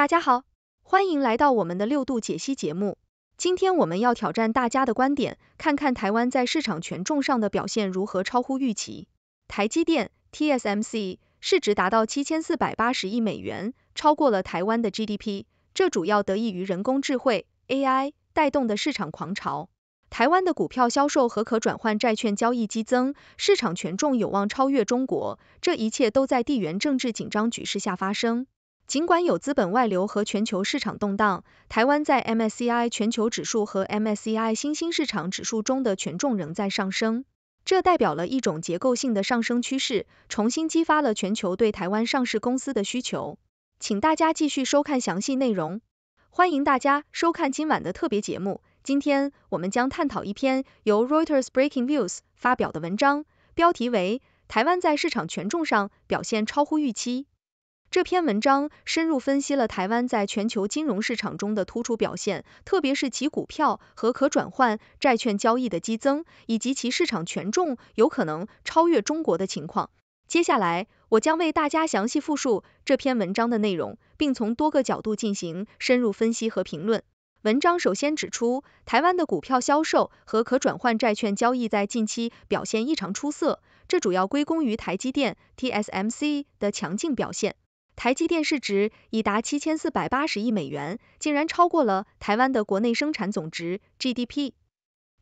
大家好，欢迎来到我们的六度解析节目。今天我们要挑战大家的观点，看看台湾在市场权重上的表现如何超乎预期。台积电 （TSMC） 市值达到七千四百八十亿美元，超过了台湾的 GDP，这主要得益于人工智能 （AI） 带动的市场狂潮。台湾的股票销售和可转换债券交易激增，市场权重有望超越中国。这一切都在地缘政治紧张局势下发生。尽管有资本外流和全球市场动荡，台湾在 MSCI 全球指数和 MSCI 新兴市场指数中的权重仍在上升，这代表了一种结构性的上升趋势，重新激发了全球对台湾上市公司的需求。请大家继续收看详细内容。欢迎大家收看今晚的特别节目，今天我们将探讨一篇由 Reuters Breaking Views 发表的文章，标题为《台湾在市场权重上表现超乎预期》。这篇文章深入分析了台湾在全球金融市场中的突出表现，特别是其股票和可转换债券交易的激增，以及其市场权重有可能超越中国的情况。接下来，我将为大家详细复述这篇文章的内容，并从多个角度进行深入分析和评论。文章首先指出，台湾的股票销售和可转换债券交易在近期表现异常出色，这主要归功于台积电 （TSMC） 的强劲表现。台积电市值已达七千四百八十亿美元，竟然超过了台湾的国内生产总值 GDP。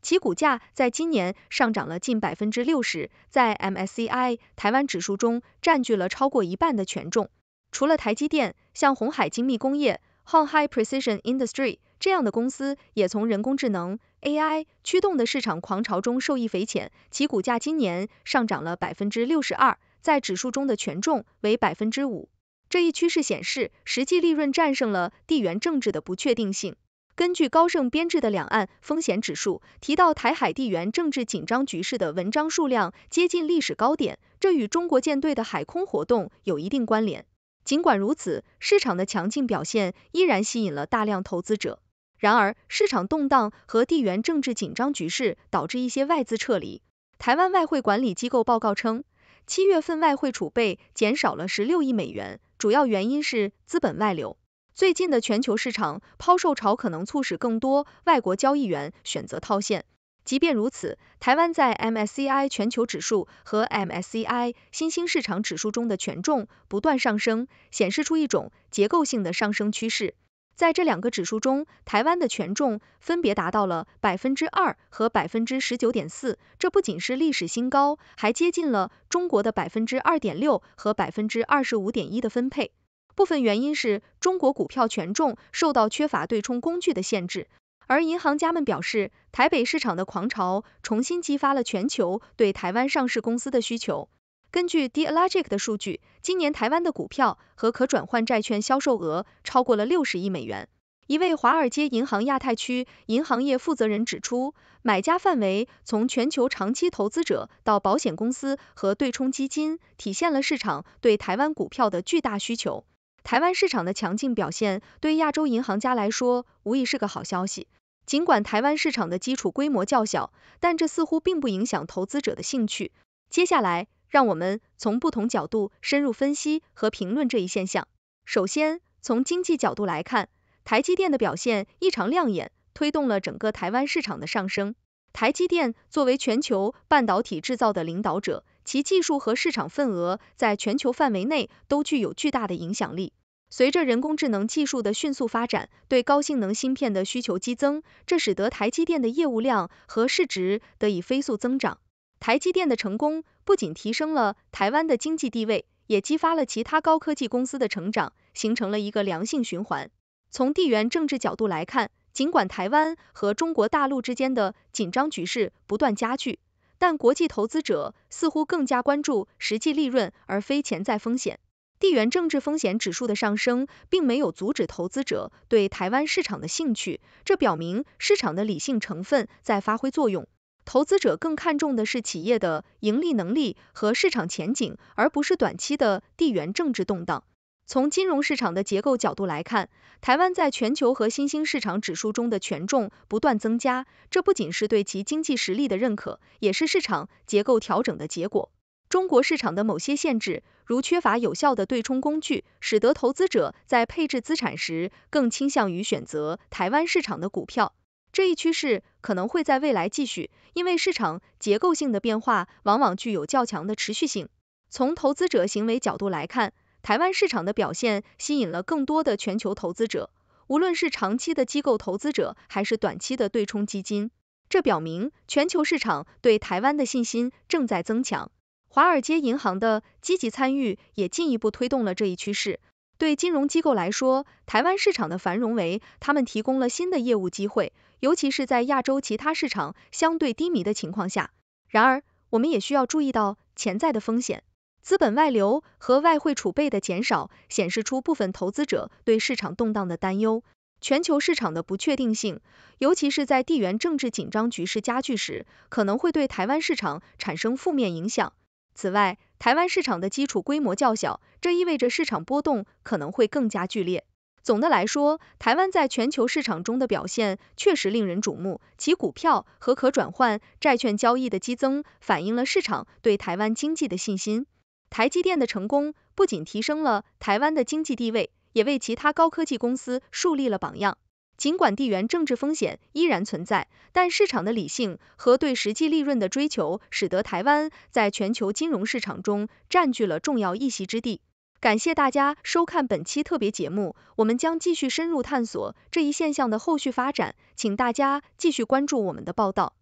其股价在今年上涨了近百分之六十，在 MSCI 台湾指数中占据了超过一半的权重。除了台积电，像鸿海精密工业 Hong Hai Precision Industry 这样的公司也从人工智能 AI 驱动的市场狂潮中受益匪浅，其股价今年上涨了百分之六十二，在指数中的权重为百分之五。这一趋势显示，实际利润战胜了地缘政治的不确定性。根据高盛编制的两岸风险指数，提到台海地缘政治紧张局势的文章数量接近历史高点，这与中国舰队的海空活动有一定关联。尽管如此，市场的强劲表现依然吸引了大量投资者。然而，市场动荡和地缘政治紧张局势导致一些外资撤离。台湾外汇管理机构报告称，七月份外汇储备减少了十六亿美元。主要原因是资本外流。最近的全球市场抛售潮可能促使更多外国交易员选择套现。即便如此，台湾在 MSCI 全球指数和 MSCI 新兴市场指数中的权重不断上升，显示出一种结构性的上升趋势。在这两个指数中，台湾的权重分别达到了百分之二和百分之十九点四，这不仅是历史新高，还接近了中国的百分之二点六和百分之二十五点一的分配。部分原因是中国股票权重受到缺乏对冲工具的限制，而银行家们表示，台北市场的狂潮重新激发了全球对台湾上市公司的需求。根据 d i l o g i c 的数据，今年台湾的股票和可转换债券销售额超过了六十亿美元。一位华尔街银行亚太区银行业负责人指出，买家范围从全球长期投资者到保险公司和对冲基金，体现了市场对台湾股票的巨大需求。台湾市场的强劲表现对亚洲银行家来说无疑是个好消息。尽管台湾市场的基础规模较小，但这似乎并不影响投资者的兴趣。接下来。让我们从不同角度深入分析和评论这一现象。首先，从经济角度来看，台积电的表现异常亮眼，推动了整个台湾市场的上升。台积电作为全球半导体制造的领导者，其技术和市场份额在全球范围内都具有巨大的影响力。随着人工智能技术的迅速发展，对高性能芯片的需求激增，这使得台积电的业务量和市值得以飞速增长。台积电的成功。不仅提升了台湾的经济地位，也激发了其他高科技公司的成长，形成了一个良性循环。从地缘政治角度来看，尽管台湾和中国大陆之间的紧张局势不断加剧，但国际投资者似乎更加关注实际利润而非潜在风险。地缘政治风险指数的上升，并没有阻止投资者对台湾市场的兴趣，这表明市场的理性成分在发挥作用。投资者更看重的是企业的盈利能力和市场前景，而不是短期的地缘政治动荡。从金融市场的结构角度来看，台湾在全球和新兴市场指数中的权重不断增加，这不仅是对其经济实力的认可，也是市场结构调整的结果。中国市场的某些限制，如缺乏有效的对冲工具，使得投资者在配置资产时更倾向于选择台湾市场的股票。这一趋势可能会在未来继续，因为市场结构性的变化往往具有较强的持续性。从投资者行为角度来看，台湾市场的表现吸引了更多的全球投资者，无论是长期的机构投资者还是短期的对冲基金。这表明全球市场对台湾的信心正在增强。华尔街银行的积极参与也进一步推动了这一趋势。对金融机构来说，台湾市场的繁荣为他们提供了新的业务机会。尤其是在亚洲其他市场相对低迷的情况下，然而，我们也需要注意到潜在的风险。资本外流和外汇储备的减少显示出部分投资者对市场动荡的担忧。全球市场的不确定性，尤其是在地缘政治紧张局势加剧时，可能会对台湾市场产生负面影响。此外，台湾市场的基础规模较小，这意味着市场波动可能会更加剧烈。总的来说，台湾在全球市场中的表现确实令人瞩目。其股票和可转换债券交易的激增，反映了市场对台湾经济的信心。台积电的成功不仅提升了台湾的经济地位，也为其他高科技公司树立了榜样。尽管地缘政治风险依然存在，但市场的理性和对实际利润的追求，使得台湾在全球金融市场中占据了重要一席之地。感谢大家收看本期特别节目，我们将继续深入探索这一现象的后续发展，请大家继续关注我们的报道。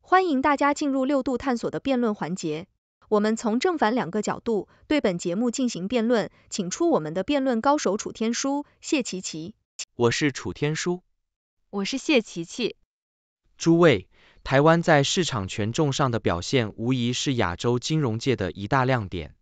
欢迎大家进入六度探索的辩论环节，我们从正反两个角度对本节目进行辩论，请出我们的辩论高手楚天舒、谢琪琪。我是楚天舒。我是谢琪琪。诸位。台湾在市场权重上的表现，无疑是亚洲金融界的一大亮点。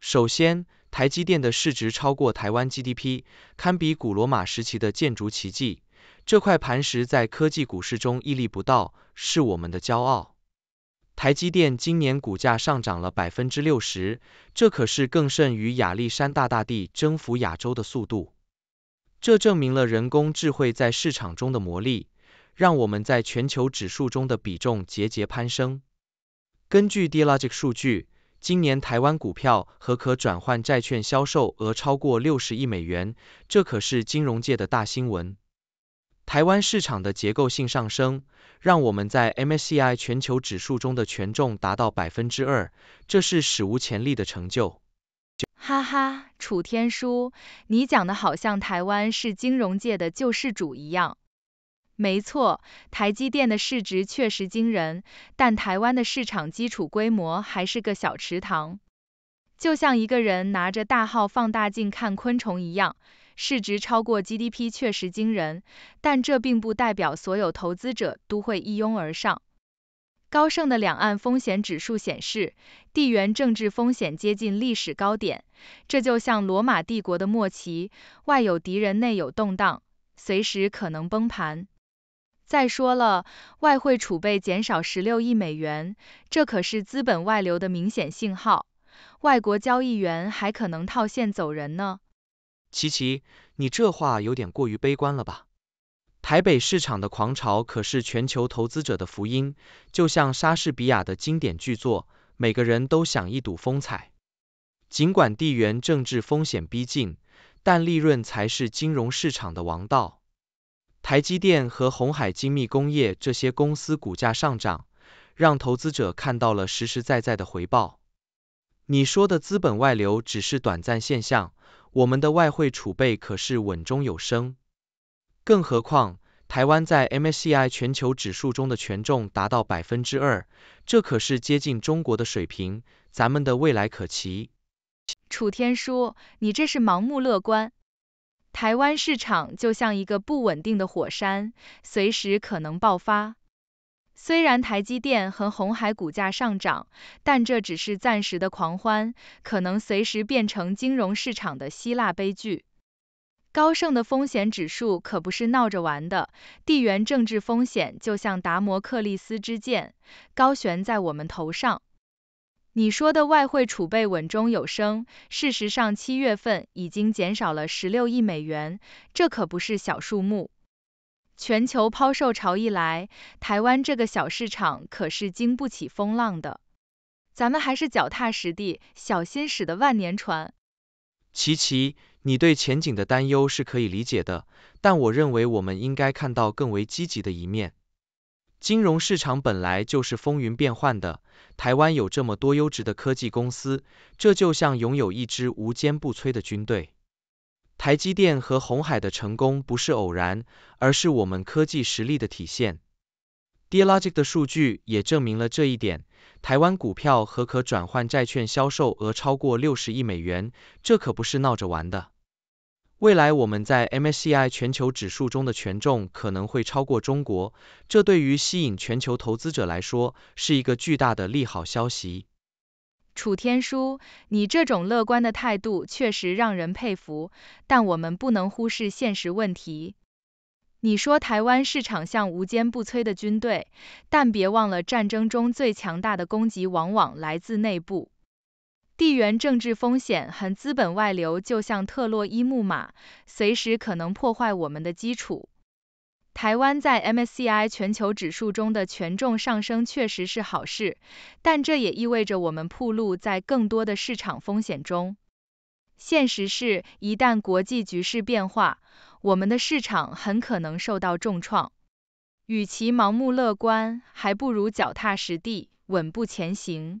首先，台积电的市值超过台湾 GDP，堪比古罗马时期的建筑奇迹。这块磐石在科技股市中屹立不倒，是我们的骄傲。台积电今年股价上涨了百分之六十，这可是更胜于亚历山大大帝征服亚洲的速度。这证明了人工智慧在市场中的魔力。让我们在全球指数中的比重节节攀升。根据 d i l o g i c 数据，今年台湾股票和可转换债券销售额超过六十亿美元，这可是金融界的大新闻。台湾市场的结构性上升，让我们在 MSCI 全球指数中的权重达到百分之二，这是史无前例的成就。哈哈，楚天舒，你讲的好像台湾是金融界的救世主一样。没错，台积电的市值确实惊人，但台湾的市场基础规模还是个小池塘。就像一个人拿着大号放大镜看昆虫一样，市值超过 GDP 确实惊人，但这并不代表所有投资者都会一拥而上。高盛的两岸风险指数显示，地缘政治风险接近历史高点，这就像罗马帝国的末期，外有敌人，内有动荡，随时可能崩盘。再说了，外汇储备减少十六亿美元，这可是资本外流的明显信号，外国交易员还可能套现走人呢。琪琪，你这话有点过于悲观了吧？台北市场的狂潮可是全球投资者的福音，就像莎士比亚的经典巨作，每个人都想一睹风采。尽管地缘政治风险逼近，但利润才是金融市场的王道。台积电和红海精密工业这些公司股价上涨，让投资者看到了实实在在的回报。你说的资本外流只是短暂现象，我们的外汇储备可是稳中有升。更何况，台湾在 MSCI 全球指数中的权重达到百分之二，这可是接近中国的水平，咱们的未来可期。楚天舒，你这是盲目乐观。台湾市场就像一个不稳定的火山，随时可能爆发。虽然台积电和红海股价上涨，但这只是暂时的狂欢，可能随时变成金融市场的希腊悲剧。高盛的风险指数可不是闹着玩的，地缘政治风险就像达摩克利斯之剑，高悬在我们头上。你说的外汇储备稳中有升，事实上七月份已经减少了十六亿美元，这可不是小数目。全球抛售潮一来，台湾这个小市场可是经不起风浪的。咱们还是脚踏实地，小心驶得万年船。琪琪，你对前景的担忧是可以理解的，但我认为我们应该看到更为积极的一面。金融市场本来就是风云变幻的。台湾有这么多优质的科技公司，这就像拥有一支无坚不摧的军队。台积电和红海的成功不是偶然，而是我们科技实力的体现。Dealogic 的数据也证明了这一点：台湾股票和可转换债券销售额超过六十亿美元，这可不是闹着玩的。未来我们在 MSCI 全球指数中的权重可能会超过中国，这对于吸引全球投资者来说是一个巨大的利好消息。楚天舒，你这种乐观的态度确实让人佩服，但我们不能忽视现实问题。你说台湾市场像无坚不摧的军队，但别忘了战争中最强大的攻击往往来自内部。地缘政治风险和资本外流就像特洛伊木马，随时可能破坏我们的基础。台湾在 MSCI 全球指数中的权重上升确实是好事，但这也意味着我们铺露在更多的市场风险中。现实是，一旦国际局势变化，我们的市场很可能受到重创。与其盲目乐观，还不如脚踏实地，稳步前行。